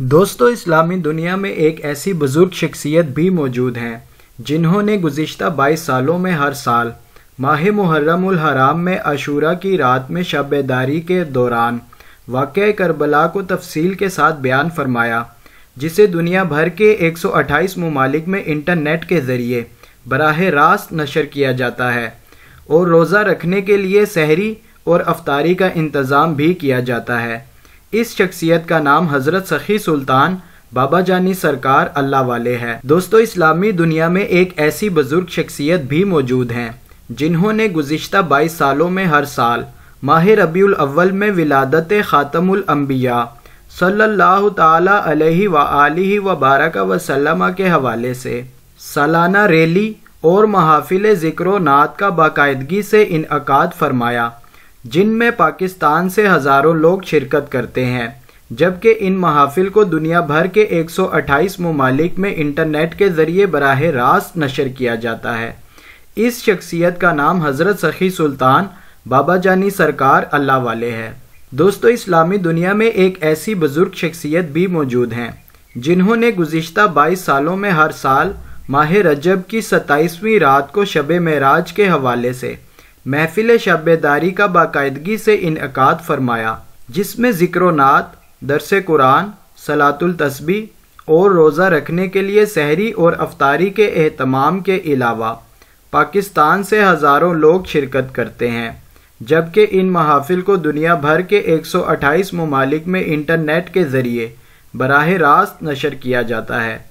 दोस्तों इस्लामी दुनिया में एक ऐसी बुज़ुर्ग शख्सियत भी मौजूद हैं जिन्होंने गुज्त 22 सालों में हर साल माह मुहर्रमुल हराम में अशूरा की रात में शबेदारी के दौरान वाक़ करबला को तफसील के साथ बयान फरमाया जिसे दुनिया भर के 128 ममालिक में इंटरनेट के ज़रिए बराह रास्त नशर किया जाता है और रोज़ा रखने के लिए सहरी और अफतारी का इंतज़ाम भी किया जाता है इस शख्सियत का नाम हज़रत सखी सुल्तान बाबा जानी सरकार अल्लाह वाले है दोस्तों इस्लामी दुनिया में एक ऐसी बुजुर्ग शख्सियत भी मौजूद हैं जिन्होंने गुज्त बाईस सालों में हर साल माह रबी अव्वल में विलादत ख़ातमुल सल्लल्लाहु ताला अलैहि व आलिहि व बारक के हवाले से सालाना रैली और महाफिल ज़िक्र नात का बाकायदगी से इनका फरमाया जिनमें पाकिस्तान से हज़ारों लोग शिरकत करते हैं जबकि इन महाफिल को दुनिया भर के 128 ममालिक में इंटरनेट के ज़रिए बराह रास्त नशर किया जाता है इस शख्सियत का नाम हज़रत सखी सुल्तान बाबा जानी सरकार अल्लाह वाले है दोस्तों इस्लामी दुनिया में एक ऐसी बुज़ुर्ग शख्सियत भी मौजूद हैं जिन्होंने गुज्त बाईस सालों में हर साल माह रजब की सत्ताईसवीं रात को शब मराज के हवाले से महफिल शबेदारी का बाकायदगी से इनका फरमाया जिसमें जिक्र नात दरस कुरान सलातुल तस्बी और रोज़ा रखने के लिए सहरी और अफतारी के अहतमाम के अलावा पाकिस्तान से हज़ारों लोग शिरकत करते हैं जबकि इन महाफिल को दुनिया भर के 128 ममालिक में इंटरनेट के ज़रिए बरह रास्त नशर किया जाता है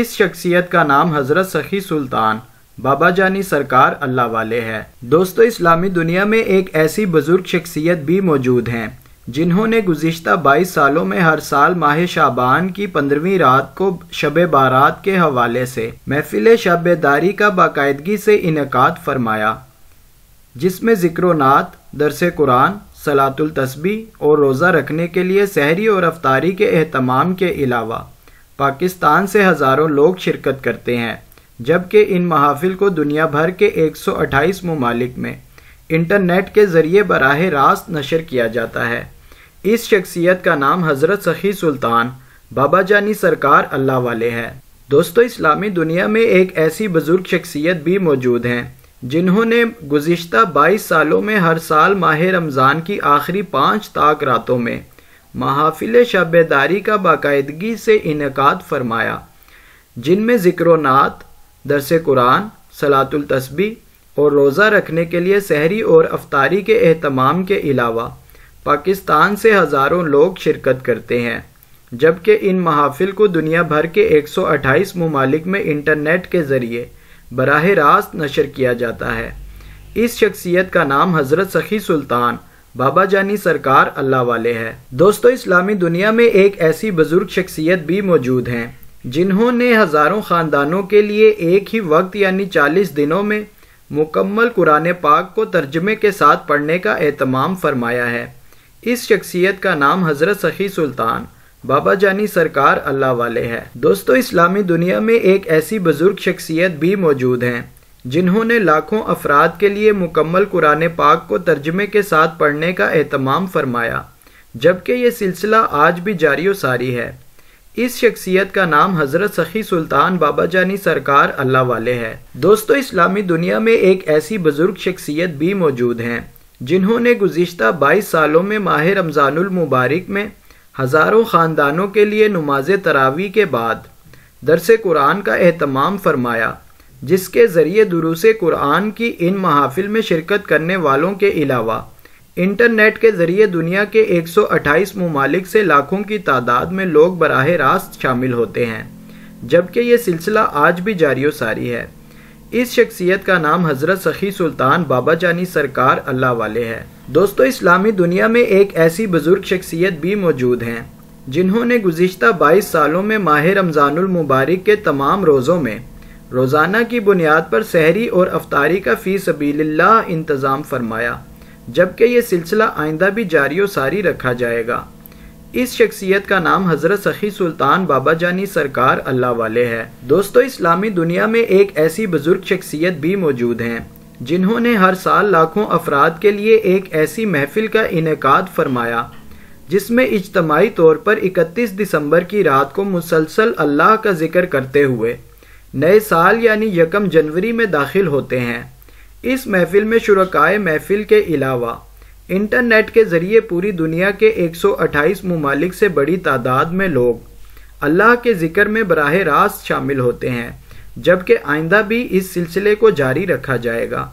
इस शख्सियत का नाम हज़रत सखी सुल्तान बाबा जानी सरकार अल्लाह वाले है दोस्तों इस्लामी दुनिया में एक ऐसी बुजुर्ग शख्सियत भी मौजूद हैं जिन्होंने गुज्त 22 सालों में हर साल माह शाबान की पंद्रहवीं रात को शब बारात के हवाले से महफिल शबेदारी का बाकायदगी से इनका फरमाया जिसमें नात दरस कुरान सलातुल तस्बी और रोज़ा रखने के लिए सहरी और रफ्तारी के अहतमाम के अलावा पाकिस्तान से हज़ारों लोग शिरकत करते हैं जबकि इन महाफिल को दुनिया भर के 128 ममालिक में इंटरनेट के ज़रिए बराह रास्त नशर किया जाता है इस शख्सियत का नाम हज़रत सखी सुल्तान बाबा जानी सरकार अल्लाह वाले है दोस्तों इस्लामी दुनिया में एक ऐसी बुज़ुर्ग शख्सियत भी मौजूद हैं जिन्होंने गुज्त बाईस सालों में हर साल माह रमज़ान की आखिरी पाँच ताक रातों में महाफिल शबेदारी का बाकायदगी से इनका फरमाया जिनमें नात दरस कुरान सलातुल तस्बी और रोज़ा रखने के लिए शहरी और अफतारी के अहतमाम के अलावा पाकिस्तान से हज़ारों लोग शिरकत करते हैं जबकि इन महाफिल को दुनिया भर के 128 ममालिक में इंटरनेट के ज़रिए बराह रास्त नशर किया जाता है इस शख्सियत का नाम हज़रत सखी सुल्तान बाबा जानी सरकार अल्लाह वाले है दोस्तों इस्लामी दुनिया में एक ऐसी बुज़ुर्ग शख्सियत भी मौजूद हैं जिन्होंने हज़ारों ख़ानदानों के लिए एक ही वक्त यानी चालीस दिनों में मुकम्मल कुरान पाक को तर्जमे के साथ पढ़ने का अहतमाम फरमाया है इस शख्सियत का नाम हज़रत सखी सुल्तान बाबा जानी सरकार अल्लाह वाले है दोस्तों इस्लामी दुनिया में एक ऐसी बुज़ुर्ग शख्सियत भी मौजूद हैं जिन्होंने लाखों अफराद के लिए मुकम्मल कुरान पाक को तर्जमे के साथ पढ़ने का अहतमाम फरमाया जबकि ये सिलसिला आज भी जारी व सारी है इस शख्सियत का नाम हज़रत सखी सुल्तान बाबा जानी सरकार अल्लाह वाले है दोस्तों इस्लामी दुनिया में एक ऐसी बुज़ुर्ग शख्सियत भी मौजूद हैं जिन्होंने गुज्त बाईस सालों में माह रमजानबारक में हज़ारों ख़ानदानों के लिए नमाज तरावी के बाद दरस कुरान का अहतमाम फरमाया जिसके ज़रिए दुरुस कुरान की इन महाफिल में शिरकत करने वालों के अलावा इंटरनेट के ज़रिए दुनिया के 128 ममालिक से लाखों की तादाद में लोग बराह रास्त शामिल होते हैं जबकि ये सिलसिला आज भी जारी सारी है इस शख्सियत का नाम हज़रत सखी सुल्तान बाबा जानी सरकार अल्लाह वाले है दोस्तों इस्लामी दुनिया में एक ऐसी बुज़ुर्ग शख्सियत भी मौजूद हैं जिन्होंने गुज्त बाईस सालों में माह रमज़ानमबारक के तमाम रोज़ों में रोज़ाना की बुनियाद पर शहरी और अफतारी का फ़ी सबील्ला इंतज़ाम फरमाया जबकि ये सिलसिला आइंदा भी जारी और सारी रखा जाएगा इस शख्सियत का नाम हज़रत सखी सुल्तान बाबा जानी सरकार अल्लाह वाले है दोस्तों इस्लामी दुनिया में एक ऐसी बुजुर्ग शख्सियत भी मौजूद हैं जिन्होंने हर साल लाखों अफराद के लिए एक ऐसी महफिल का इनका फरमाया जिसमें इजतमाही तौर पर 31 दिसंबर की रात को मुसलसल अल्लाह का जिक्र करते हुए नए साल यानी यकम जनवरी में दाखिल होते हैं इस महफिल में शुरकाए महफिल के अलावा इंटरनेट के ज़रिए पूरी दुनिया के 128 ममालिक से बड़ी तादाद में लोग अल्लाह के ज़िक्र में बराह रास्त शामिल होते हैं जबकि आइंदा भी इस सिलसिले को जारी रखा जाएगा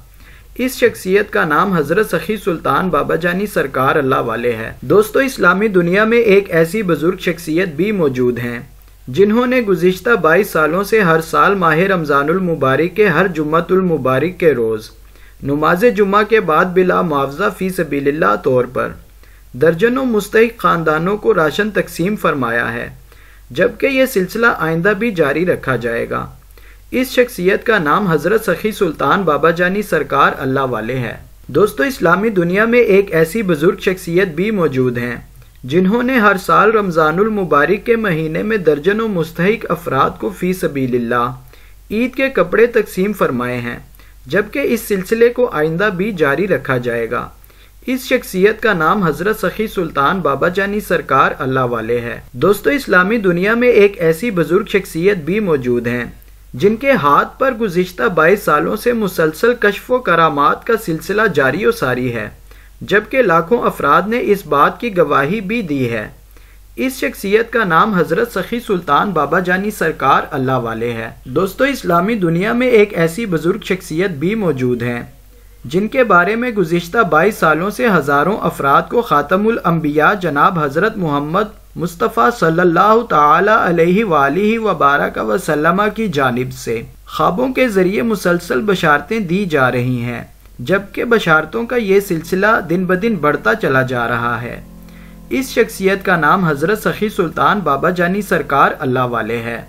इस शख्सियत का नाम हज़रत सखी सुल्तान बाबा जानी सरकार अल्लाह वाले है दोस्तों इस्लामी दुनिया में एक ऐसी बुज़ुर्ग शख्सियत भी मौजूद हैं जिन्होंने गुजश्ता बाईस सालों से हर साल माह मुबारक के हर मुबारक के रोज़ नमाज जुमा के बाद बिला मुआवजा फ़ी सबील्ला तौर पर दर्जनों मुस्तक ख़ानदानों को राशन तकसीम फरमाया है जबकि यह सिलसिला आइंदा भी जारी रखा जाएगा इस शख्सियत का नाम हज़रत सखी सुल्तान बाबा जानी सरकार अल्लाह वाले है दोस्तों इस्लामी दुनिया में एक ऐसी बुज़ुर्ग शख्सियत भी मौजूद हैं जिन्होंने हर साल रमज़ानुल मुबारक के महीने में दर्जनों मुस्तक अफराद को फ़ी सबील्ला ईद के कपड़े तकसीम फरमाए हैं जबकि इस सिलसिले को आइंदा भी जारी रखा जाएगा इस शख्सियत का नाम हजरत सखी सुल्तान बाबा जानी सरकार अल्लाह वाले है दोस्तों इस्लामी दुनिया में एक ऐसी बुजुर्ग शख्सियत भी मौजूद है जिनके हाथ पर गुज्त बाईस सालों से मुसलसल कशफ व करामात का सिलसिला जारी और सारी है जबकि लाखों अफराद ने इस बात की गवाही भी दी है इस शख्सियत का नाम हज़रत सखी सुल्तान बाबा जानी सरकार अल्लाह वाले है दोस्तों इस्लामी दुनिया में एक ऐसी बुज़ुर्ग शख्सियत भी मौजूद हैं जिनके बारे में गुज्त बाईस सालों से हज़ारों अफराद को अम्बिया जनाब हज़रत मोहम्मद मुस्तफ़ा सल्लल्लाहु ताला अलैहि वाली वबारक वसलमा की जानब से ख्वाबों के ज़रिए मुसलसल बशारतें दी जा रही हैं जबकि बशारतों का ये सिलसिला दिन ब दिन बढ़ता चला जा रहा है इस शख्सियत का नाम हज़रत सखी सुल्तान बाबा जानी सरकार अल्लाह वाले है